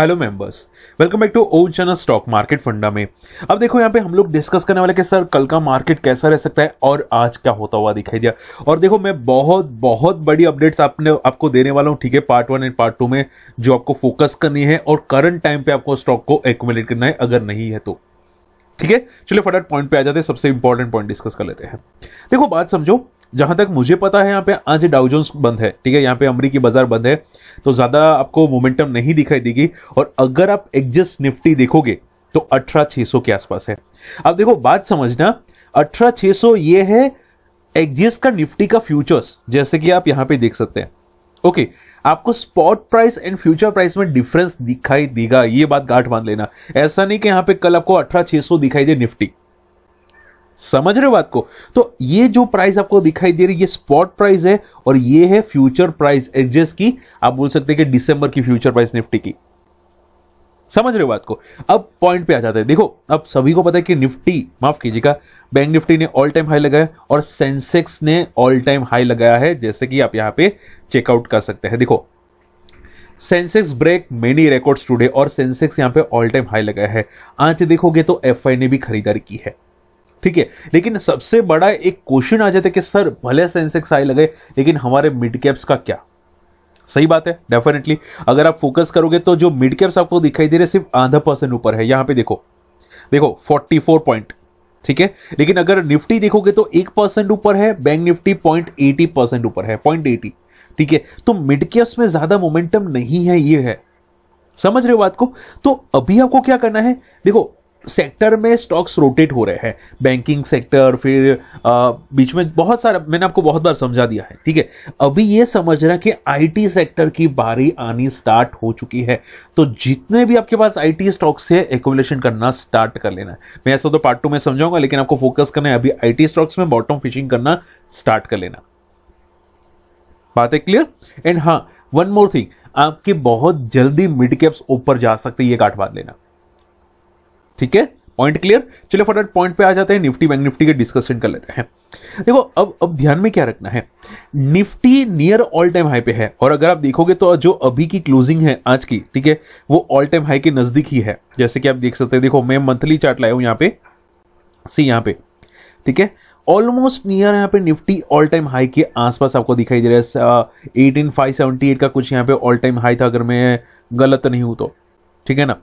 hello members welcome back to ओजना stock market फंडा में अब देखो यहाँ पे हम लोग डिस्कस करने वाले कि सर कल का मार्केट कैसा रह सकता है और आज क्या होता हुआ दिखाई दिया और देखो मैं बहुत बहुत बड़ी अपडेट्स आपने आपको देने वाला हूँ ठीक है part one and part two में जो आपको फोकस करनी है और करंट टाइम पे आपको स्टॉक को एकोमोडेट करना है अगर नहीं है तो ठीक है चलिए फटाफट पॉइंट पे आ जाते हैं सबसे इंपॉर्टेंट पॉइंट डिस्कस कर लेते हैं देखो बात समझो जहां तक मुझे पता है यहाँ पे आज डाउजोन्स बंद है ठीक है यहाँ पे अमरीकी बाजार बंद है तो ज्यादा आपको मोमेंटम नहीं दिखाई देगी और अगर आप एग्जिस्ट निफ्टी देखोगे तो अठारह छह के आसपास है अब देखो बात समझना अठारह छह ये है एग्जिस का निफ्टी का फ्यूचर्स जैसे कि आप यहाँ पे देख सकते हैं ओके okay, आपको spot price and future price में डिफरेंस दिखाई देगा ये बात गांठ बांध लेना ऐसा नहीं कि यहाँ पे कल आपको अठारह छह सौ दिखाई दे निफ्टी समझ रहे हो बात को तो ये जो प्राइस आपको दिखाई दे रही है ये स्पॉट प्राइस है और ये है फ्यूचर प्राइस एडजस्ट की आप बोल सकते हैं कि दिसंबर की फ्यूचर प्राइस निफ्टी की समझ रहे हो बात को अब पॉइंट पे आ जाते हैं देखो अब सभी को पता है कि निफ्टी माफ कीजिएगा बैंक निफ्टी ने ऑल टाइम हाई लगाया और सेंसेक्स ने ऑल टाइम हाई लगाया है जैसे कि आप यहां पे चेकआउट कर सकते हैं देखो Sensex break many records today और सेंसेक्स यहां पे ऑल टाइम हाई लगाया है आज देखोगे तो एफआई ने भी खरीदारी की है ठीक है लेकिन सबसे बड़ा एक क्वेश्चन आ जाता है कि सर भले सेंसेक्स आई लगे लेकिन हमारे मिड कैप्स का क्या सही बात है डेफिनेटली अगर आप फोकस करोगे तो जो मिड कैप्स आपको दिखाई दे रहे सिर्फ आधा परसेंट ऊपर है यहां पे देखो देखो 44 पॉइंट ठीक है लेकिन अगर निफ्टी देखोगे तो एक परसेंट ऊपर है Bank Nifty point eighty percent ऊपर है पॉइंट एटी ठीक है तो मिड कैप्स में ज्यादा मोमेंटम नहीं है ये है समझ रहे हो बात को तो अभी आपको क्या करना है देखो सेक्टर में स्टॉक्स रोटेट हो रहे हैं बैंकिंग सेक्टर फिर आ, बीच में बहुत सारा मैंने आपको बहुत बार समझा दिया है ठीक है अभी ये समझना कि आईटी सेक्टर की बारी आनी स्टार्ट हो चुकी है तो जितने भी आपके पास आईटी स्टॉक्स है एकोमुलेशन करना स्टार्ट कर लेना है मैं ऐसा तो पार्ट टू में समझाऊंगा लेकिन आपको फोकस करना है अभी आईटी स्टॉक्स में बॉटम फिशिंग करना स्टार्ट कर लेना बात है क्लियर एंड हाँ वन मोर थिंग आपके बहुत जल्दी मिड कैप्स ऊपर जा सकते ये काट बात लेना ठीक है पॉइंट क्लियर चलिए फटाफट पॉइंट पे आ जाते हैं निफ्टी बैंक निफ्टी के डिस्कशन कर लेते हैं देखो अब अब ध्यान में क्या रखना है Nifty near all time high पे है और अगर आप देखोगे तो जो अभी की क्लोजिंग है आज की ठीक है वो ऑल टाइम हाई के नजदीक ही है जैसे कि आप देख सकते हैं देखो मैं मंथली चार्ट लाया हूं यहां पे सी यहां पे ठीक है ऑलमोस्ट नियर यहाँ पे निफ्टी ऑल टाइम हाई के आसपास आपको दिखाई दे रहा है एटीन फाइव सेवेंटी एट का कुछ यहाँ पे ऑल टाइम हाई था अगर मैं गलत नहीं हूं तो ठीक है ना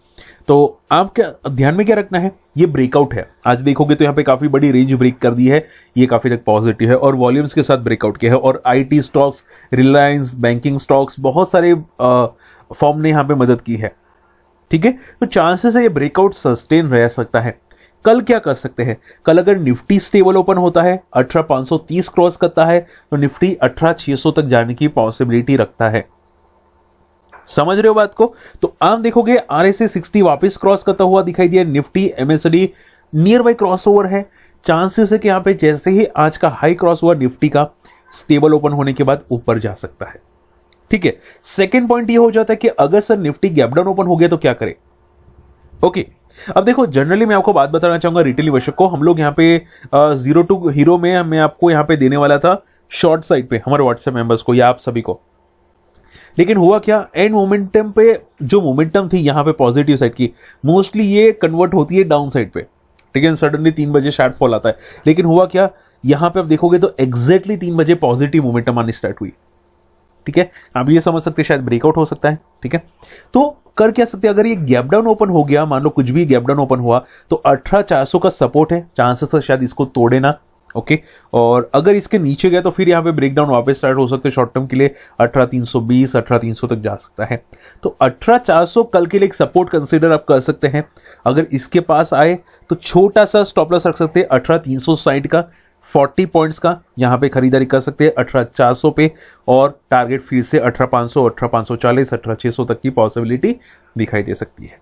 तो आप क्या ध्यान में क्या रखना है ये ब्रेकआउट है आज देखोगे तो यहाँ पे काफी बड़ी रेंज ब्रेक कर दी है ये काफी तक पॉजिटिव है और वॉल्यूम्स के साथ ब्रेकआउट किया है और IT stocks Reliance banking stocks बहुत सारे फॉर्म ने यहाँ पे मदद की है ठीक है तो चांसेस है ये ब्रेकआउट सस्टेन रह सकता है कल क्या कर सकते हैं कल अगर निफ्टी स्टेबल ओपन होता है अठारह क्रॉस करता है तो निफ्टी अठारह तक जाने की पॉसिबिलिटी रखता है समझ रहे हो बात को तो आप देखोगे आर एस वापस क्रॉस करता हुआ दिखाई दिया Nifty MSD near buy cross over है चांसेस है कि यहाँ पे जैसे ही आज का हाई क्रॉस हुआ निफ्टी का स्टेबल ओपन होने के बाद ऊपर जा सकता है ठीक है सेकेंड पॉइंट ये हो जाता है कि अगर सर निफ्टी गैपडाउन ओपन हो गया तो क्या करे ओके अब देखो जनरली मैं आपको बात बताना चाहूंगा रिटेल निवेशक को हम लोग यहाँ पे जीरो टू हीरो में मैं आपको यहाँ पे देने वाला था शॉर्ट साइड पे हमारे व्हाट्सएप मेंबर्स को या आप सभी को लेकिन हुआ क्या एंड मोमेंटम पे जो मोमेंटम थी यहाँ पे पॉजिटिव साइड की मोस्टली ये कन्वर्ट होती है डाउन साइड पे ठीक है सडनली तीन बजे शार्ट फॉल आता है लेकिन हुआ क्या यहाँ पे आप देखोगे तो एग्जैक्टली तीन बजे पॉजिटिव मोमेंटम आनी स्टार्ट हुई ठीक है आप ये समझ सकते हैं शायद ब्रेकआउट हो सकता है ठीक है तो कर क्या सकते अगर ये गैप डाउन ओपन हो गया मान लो कुछ भी गैप डाउन ओपन हुआ तो अठारह चार सौ का सपोर्ट है चांसेस है शायद इसको तोड़े ना ओके और अगर इसके नीचे गया तो फिर यहाँ पे ब्रेकडाउन वापस स्टार्ट हो सकते हैं शॉर्ट टर्म के लिए अठारह तीन सौ बीस अठारह तीन सौ तक जा सकता है तो अठारह चार सौ कल के लिए एक सपोर्ट कंसिडर आप कर सकते हैं अगर इसके पास आए तो छोटा सा स्टॉप लॉस रख सकते हैं अठारह तीन सौ साइड का फोर्टी पॉइंट्स का यहाँ पे खरीदारी कर सकते हैं अठारह चार सौ पे और टारगेट फिर से अठारह पाँच सौ अठारह पाँच सौ चालीस अठारह छः सौ तक की पॉसिबिलिटी दिखाई दे सकती है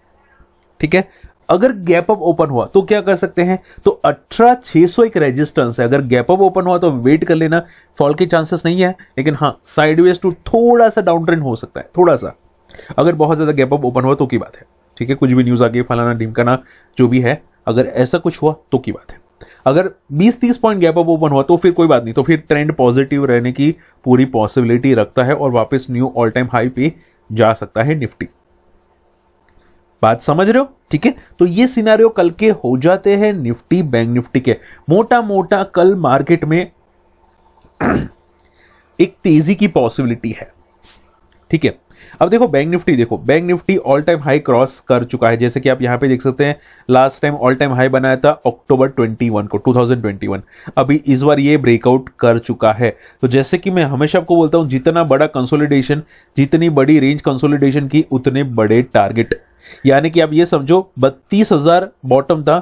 ठीक है अगर गैप अप ओपन हुआ तो क्या कर सकते हैं तो अठारह छह सौ एक रेजिस्टेंस है अगर गैप अप ओपन हुआ तो वेट कर लेना फॉल के चांसेस नहीं है लेकिन हाँ साइडवेज टू थोड़ा सा डाउन ट्रेंड हो सकता है थोड़ा सा अगर बहुत ज़्यादा गैप अप ओपन हुआ तो की बात है ठीक है कुछ भी न्यूज़ आ गई फलाना ढिमकाना जो भी है अगर ऐसा कुछ हुआ तो की बात है अगर 20-30 पॉइंट गैप अप ओपन हुआ तो फिर कोई बात नहीं तो फिर ट्रेंड पॉजिटिव रहने की पूरी पॉसिबिलिटी रखता है और वापस न्यू ऑल टाइम हाई पे जा सकता है निफ्टी बात समझ रहे हो ठीक है तो ये सिनारियो कल के हो जाते हैं निफ्टी बैंक निफ्टी के मोटा मोटा कल मार्केट में एक तेजी की पॉसिबिलिटी है ठीक है अब देखो बैंक निफ्टी देखो Bank Nifty all time high cross कर चुका है जैसे कि आप यहां पे देख सकते हैं last time all time high बनाया था अक्टूबर 21 को 2021 अभी इस बार ये ब्रेकआउट कर चुका है तो जैसे कि मैं हमेशा आपको बोलता हूं जितना बड़ा कंसोलिडेशन जितनी बड़ी रेंज कंसोलिडेशन की उतने बड़े टारगेट यानी कि आप ये समझो बत्तीस हजार बॉटम था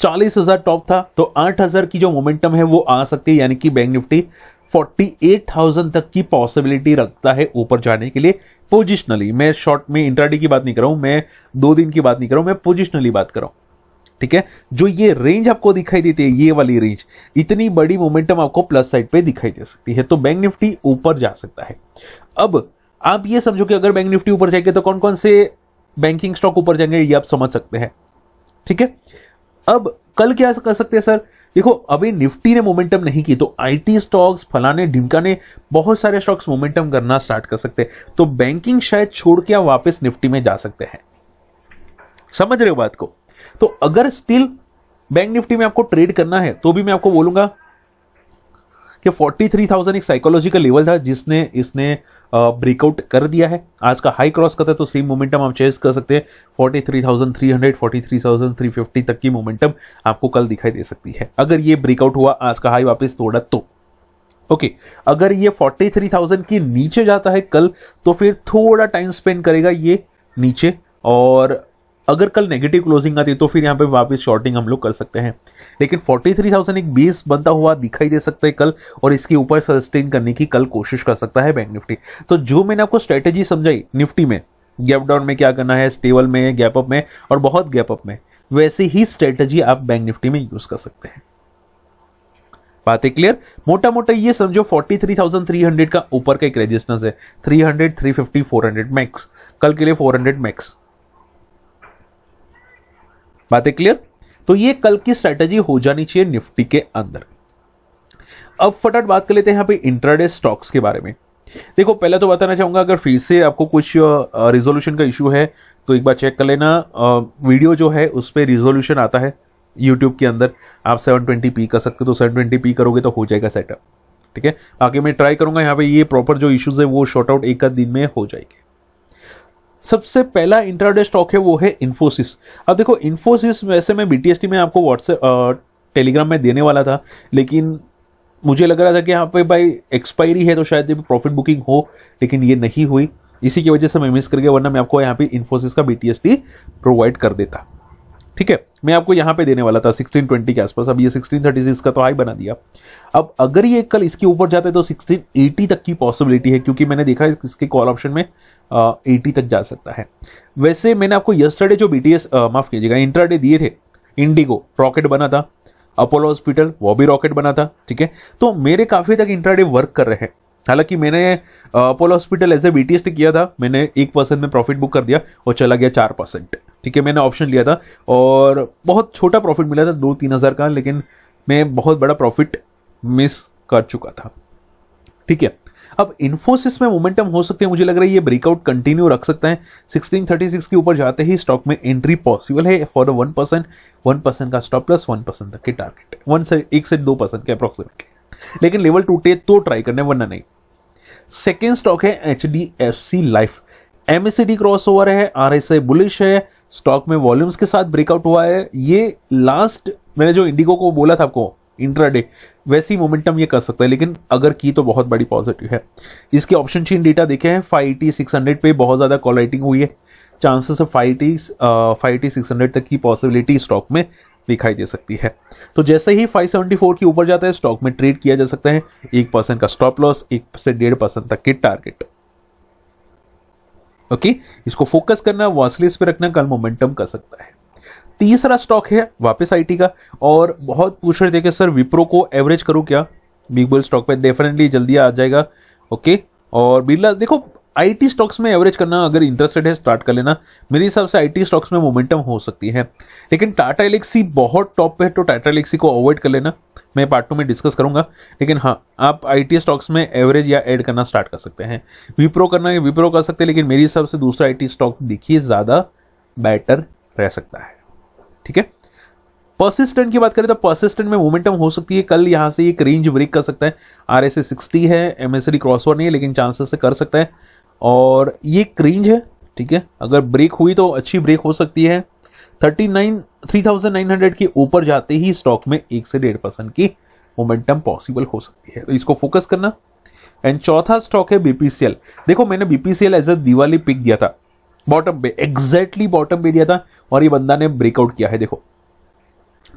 चालीस हजार टॉप था तो आठ हजार की जो मोमेंटम है वो आ सकती है यानी कि Bank Nifty forty eight thousand तक की पॉसिबिलिटी रखता है ऊपर जाने के लिए पोजिशनली मैं शॉर्ट में इंटरडे की बात नहीं कर रहा हूं मैं दो दिन की बात नहीं कर रहा हूं मैं पोजिशनली बात कर रहा हूं ठीक है जो ये रेंज आपको दिखाई देती है ये वाली रेंज इतनी बड़ी मोमेंटम आपको प्लस साइड पे दिखाई दे सकती है तो बैंक निफ्टी ऊपर जा सकता है अब आप ये समझो कि अगर बैंक निफ्टी ऊपर जाएगी तो कौन कौन से बैंकिंग स्टॉक ऊपर जाएंगे ये आप समझ सकते हैं ठीक है अब कल क्या कर सकते हैं सर देखो अभी निफ्टी ने मोमेंटम नहीं की तो आईटी स्टॉक्स फलाने ढिमका ने बहुत सारे स्टॉक्स मोमेंटम करना स्टार्ट कर सकते हैं तो बैंकिंग शायद छोड़ के आप वापस निफ्टी में जा सकते हैं समझ रहे हो बात को तो अगर स्टिल बैंक निफ्टी में आपको ट्रेड करना है तो भी मैं आपको बोलूंगा कि 43,000 एक साइकोलॉजिकल लेवल था जिसने इसने ब्रेकआउट कर दिया है आज का हाई क्रॉस करता है तो सेम मोमेंटम आप चेस कर सकते हैं 43,300 43,350 तक की मोमेंटम आपको कल दिखाई दे सकती है अगर ये ब्रेकआउट हुआ आज का हाई वापस तोड़ा तो ओके okay, अगर ये 43,000 के नीचे जाता है कल तो फिर थोड़ा टाइम स्पेंड करेगा ये नीचे और अगर कल नेगेटिव क्लोजिंग आती तो फिर यहाँ पे वापस शॉर्टिंग हम लोग कर सकते हैं लेकिन 43,000 एक बेस बनता हुआ दिखाई दे सकता है कल और इसके ऊपर सस्टेन करने की कल कोशिश कर सकता है बैंक निफ्टी तो जो मैंने आपको स्ट्रेटेजी समझाई निफ्टी में गैप डाउन में क्या करना है स्टेबल में गैप अप में और बहुत गैप अप में वैसे ही स्ट्रेटेजी आप बैंक निफ्टी में यूज कर सकते हैं बातें क्लियर मोटा मोटा ये समझो 43,300 का ऊपर का एक रेजिस्टेंस है 300, 350, 400 मैक्स कल के लिए 400 मैक्स बातें क्लियर तो ये कल की स्ट्रेटेजी हो जानी चाहिए निफ्टी के अंदर अब फटाफट बात कर लेते हैं यहाँ पे इंट्राडे स्टॉक्स के बारे में देखो पहले तो बताना चाहूंगा अगर फिर से आपको कुछ रिजोल्यूशन का इशू है तो एक बार चेक कर लेना वीडियो जो है उस पर रिजोल्यूशन आता है यूट्यूब के अंदर आप 720p कर सकते हो तो 720p करोगे तो हो जाएगा सेटअप ठीक है बाकी मैं ट्राई करूंगा यहाँ पे ये प्रॉपर जो इश्यूज है वो शॉर्ट आउट एक आध दिन में हो जाएगी सबसे पहला इंट्राडे स्टॉक है वो है इन्फोसिस अब देखो इन्फोसिस वैसे मैं बीटीएसटी में आपको व्हाट्सएप टेलीग्राम में देने वाला था लेकिन मुझे लग रहा था कि यहाँ पे भाई एक्सपायरी है तो शायद प्रॉफिट बुकिंग हो लेकिन ये नहीं हुई इसी की वजह से मैं मिस कर गया वरना मैं आपको यहाँ पे इन्फोसिस का बीटीएसटी प्रोवाइड कर देता ठीक है मैं आपको यहाँ पे देने वाला था 1620 के आसपास अब ये 1636 का तो हाई बना दिया अब अगर ये कल इसके ऊपर जाते तो 1680 तक की पॉसिबिलिटी है क्योंकि मैंने देखा इसके कॉल ऑप्शन में आ, 80 तक जा सकता है वैसे मैंने आपको यस्टरडे जो बी माफ कीजिएगा इंटरडे दिए थे इंडिगो रॉकेट बना था अपोलो हॉस्पिटल वो भी रॉकेट बना था ठीक है तो मेरे काफी तक इंटरडे वर्क कर रहे हैं हालांकि मैंने Apollo hospital as a B किया था मैंने एक परसेंट में प्रॉफिट बुक कर दिया और चला गया चार परसेंट ठीक है मैंने ऑप्शन लिया था और बहुत छोटा प्रॉफिट मिला था दो तीन हज़ार का लेकिन मैं बहुत बड़ा प्रॉफिट मिस कर चुका था ठीक है अब इन्फोसिस में मोमेंटम हो सकते हैं मुझे लग रहा है ये ब्रेकआउट कंटिन्यू रख सकता है 1636 के ऊपर जाते ही स्टॉक में एंट्री पॉसिबल है for one percent one percent का स्टॉप प्लस वन परसेंट तक के टारगेट वन से एक से दो परसेंट के अप्रोक्सीमेटली लेकिन लेवल टूटे तो ट्राई करने वरना नहीं सेकेंड स्टॉक है H D F C life MACD cross over है आर एस आई बुलिश है स्टॉक में वॉल्यूम्स के साथ ब्रेकआउट हुआ है ये लास्ट मैंने जो इंडिगो को बोला था आपको इंट्राडे वैसी मोमेंटम ये कर सकता है लेकिन अगर की तो बहुत बड़ी पॉजिटिव है इसके ऑप्शन चीन डेटा देखे हैं फाइव एटी सिक्स हंड्रेड पे बहुत ज़्यादा कॉल राइटिंग हुई है chances of five T five T six hundred तक की पॉसिबिलिटी स्टॉक में दिखाई दे सकती है तो जैसे ही फोर के ऊपर जाता है स्टॉक में ट्रेड किया जा सकता है एक परसेंट का स्टॉप लॉस एक से डेढ़ परसेंट तक के टारगेट ओके इसको फोकस करना वॉसलेस पे रखना कल मोमेंटम कर सकता है तीसरा स्टॉक है वापस आईटी का और बहुत पूछ रहे थे कि सर विप्रो को एवरेज करूँ क्या बिग बोल स्टॉक पे डेफिनेटली जल्दी आ जाएगा ओके और बिरला देखो आईटी स्टॉक्स में एवरेज करना अगर इंटरेस्टेड है स्टार्ट कर लेना मेरे हिसाब से आईटी स्टॉक्स में मोमेंटम हो सकती है लेकिन टाटा एलेक्सी बहुत टॉप पे है तो टाटा एलेक्सी को अवॉइड कर लेना मैं पार्ट टू में डिस्कस करूंगा लेकिन हाँ आप आई स्टॉक्स में एवरेज या एड करना स्टार्ट कर सकते हैं विप्रो करना है विप्रो कर सकते हैं लेकिन मेरे हिसाब से दूसरा आई स्टॉक देखिए ज़्यादा बेटर रह सकता है ठीक है परसिस्टेंट की बात करें तो परसिस्टेंट में मोमेंटम हो सकती है कल यहां से एक रेंज ब्रेक कर सकता है आर एस ए सिक्सटी है एम एस डी क्रॉस नहीं है लेकिन चांसेस से कर सकता है और ये क्रेंज है ठीक है अगर ब्रेक हुई तो अच्छी ब्रेक हो सकती है thirty nine three thousand nine hundred के ऊपर जाते ही स्टॉक में एक से डेढ़ परसेंट की मोमेंटम पॉसिबल हो सकती है तो इसको फोकस करना एंड चौथा स्टॉक है बीपीसीएल देखो मैंने BPCL as a Diwali pick दिया था बॉटम पे एग्जैक्टली बॉटम पे दिया था और ये बंदा ने ब्रेकआउट किया है देखो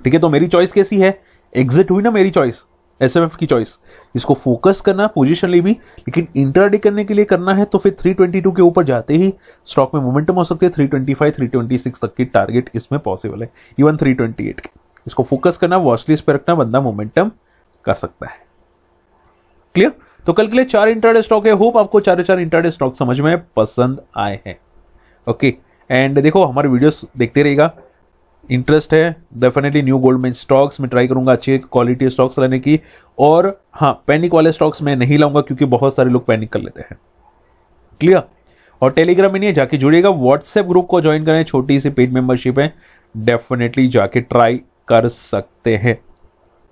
ठीक है तो मेरी चॉइस कैसी है एग्जिट हुई ना मेरी चॉइस एस एम एफ की चॉइस इसको फोकस करना पोजिशनली भी लेकिन इंटरडे करने के लिए करना है तो फिर 322 के ऊपर जाते ही स्टॉक में मोमेंटम हो सकती है 325 326 तक की टारगेट इसमें पॉसिबल है इवन 328 के इसको फोकस करना वॉचलिस्ट पर रखना बंदा मोमेंटम कर सकता है क्लियर तो कल के लिए चार इंटरडे स्टॉक है होप आपको चार चार इंटरडे स्टॉक समझ में पसंद आए हैं ओके एंड देखो हमारे वीडियोस देखते रहेगा इंटरेस्ट है डेफिनेटली न्यू गोल्ड में स्टॉक्स में ट्राई करूंगा अच्छे क्वालिटी स्टॉक्स लेने की और हाँ पैनिक वाले स्टॉक्स मैं नहीं लाऊंगा क्योंकि बहुत सारे लोग पैनिक कर लेते हैं क्लियर और टेलीग्राम में नहीं है जाके जुड़िएगा व्हाट्सएप ग्रुप को ज्वाइन करें छोटी सी पेड मेंबरशिप है डेफिनेटली जाके ट्राई कर सकते हैं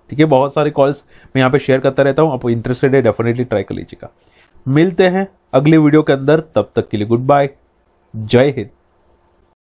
ठीक है बहुत सारे कॉल्स मैं यहाँ पे शेयर करता रहता हूँ आप इंटरेस्टेड है डेफिनेटली ट्राई कर लीजिएगा मिलते हैं अगले वीडियो के अंदर तब तक के लिए गुड बाय जय हिंद